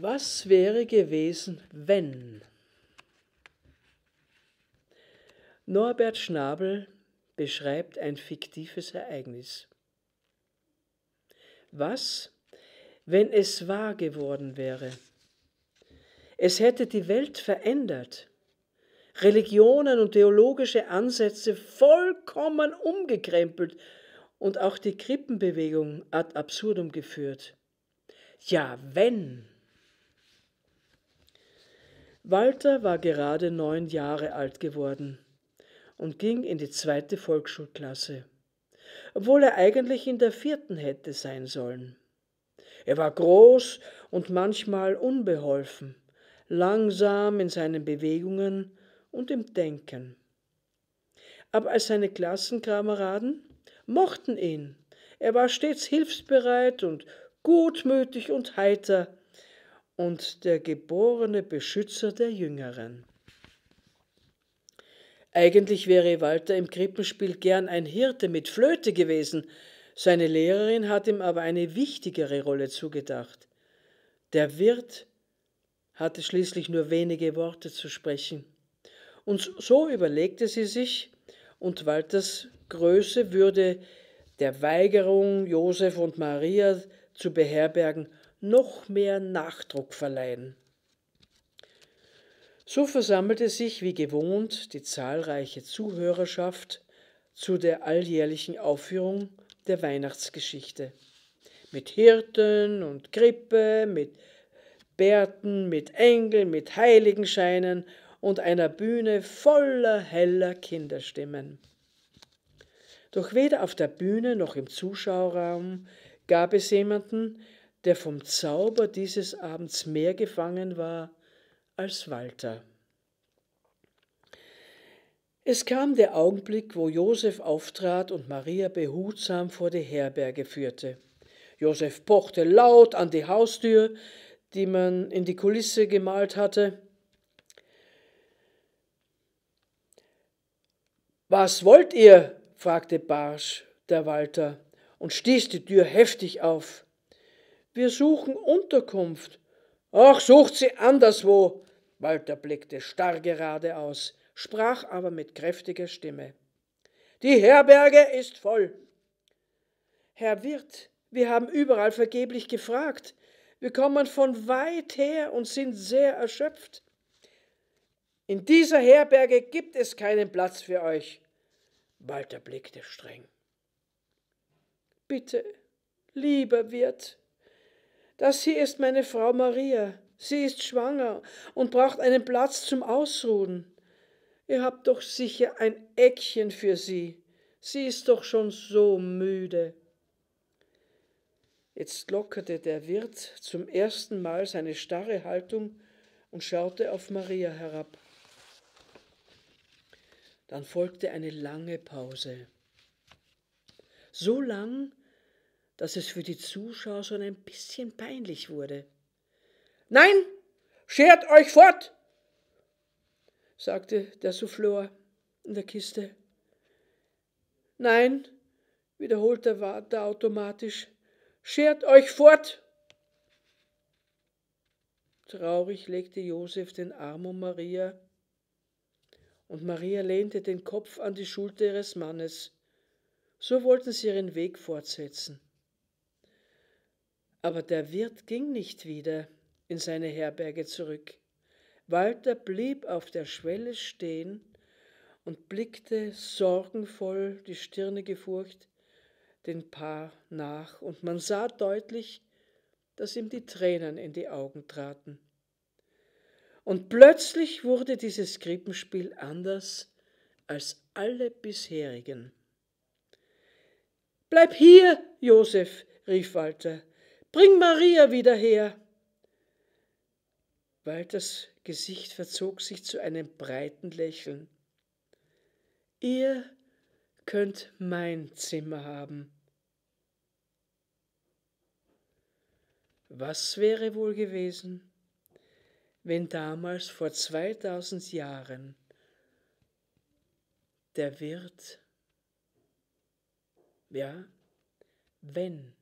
Was wäre gewesen, wenn? Norbert Schnabel beschreibt ein fiktives Ereignis. Was, wenn es wahr geworden wäre? Es hätte die Welt verändert, Religionen und theologische Ansätze vollkommen umgekrempelt und auch die Krippenbewegung ad absurdum geführt. Ja, wenn. Walter war gerade neun Jahre alt geworden und ging in die zweite Volksschulklasse, obwohl er eigentlich in der vierten hätte sein sollen. Er war groß und manchmal unbeholfen, langsam in seinen Bewegungen und im Denken. Aber als seine Klassenkameraden mochten ihn. Er war stets hilfsbereit und gutmütig und heiter, und der geborene Beschützer der Jüngeren. Eigentlich wäre Walter im Krippenspiel gern ein Hirte mit Flöte gewesen, seine Lehrerin hat ihm aber eine wichtigere Rolle zugedacht. Der Wirt hatte schließlich nur wenige Worte zu sprechen. Und so überlegte sie sich, und Walters Größe würde der Weigerung, Josef und Maria zu beherbergen, noch mehr Nachdruck verleihen. So versammelte sich wie gewohnt die zahlreiche Zuhörerschaft zu der alljährlichen Aufführung der Weihnachtsgeschichte. Mit Hirten und Krippe, mit Bärten, mit Engeln, mit Heiligenscheinen und einer Bühne voller heller Kinderstimmen. Doch weder auf der Bühne noch im Zuschauerraum gab es jemanden, der vom Zauber dieses Abends mehr gefangen war als Walter. Es kam der Augenblick, wo Josef auftrat und Maria behutsam vor die Herberge führte. Josef pochte laut an die Haustür, die man in die Kulisse gemalt hatte. Was wollt ihr? fragte barsch der Walter und stieß die Tür heftig auf. Wir suchen Unterkunft. Ach, sucht sie anderswo. Walter blickte starr geradeaus, sprach aber mit kräftiger Stimme. Die Herberge ist voll. Herr Wirt, wir haben überall vergeblich gefragt. Wir kommen von weit her und sind sehr erschöpft. In dieser Herberge gibt es keinen Platz für euch. Walter blickte streng. Bitte, lieber Wirt, das hier ist meine Frau Maria. Sie ist schwanger und braucht einen Platz zum Ausruhen. Ihr habt doch sicher ein Eckchen für sie. Sie ist doch schon so müde. Jetzt lockerte der Wirt zum ersten Mal seine starre Haltung und schaute auf Maria herab. Dann folgte eine lange Pause. So lang, dass es für die Zuschauer schon ein bisschen peinlich wurde. Nein, schert euch fort, sagte der Souffleur in der Kiste. Nein, wiederholte der Vater automatisch, schert euch fort. Traurig legte Josef den Arm um Maria, und Maria lehnte den Kopf an die Schulter ihres Mannes. So wollten sie ihren Weg fortsetzen. Aber der Wirt ging nicht wieder in seine Herberge zurück. Walter blieb auf der Schwelle stehen und blickte sorgenvoll die Stirne gefurcht, den Paar nach, und man sah deutlich, dass ihm die Tränen in die Augen traten. Und plötzlich wurde dieses Krippenspiel anders als alle bisherigen. Bleib hier, Josef, rief Walter, Bring Maria wieder her! Walters Gesicht verzog sich zu einem breiten Lächeln. Ihr könnt mein Zimmer haben. Was wäre wohl gewesen, wenn damals vor 2000 Jahren der Wirt, ja, wenn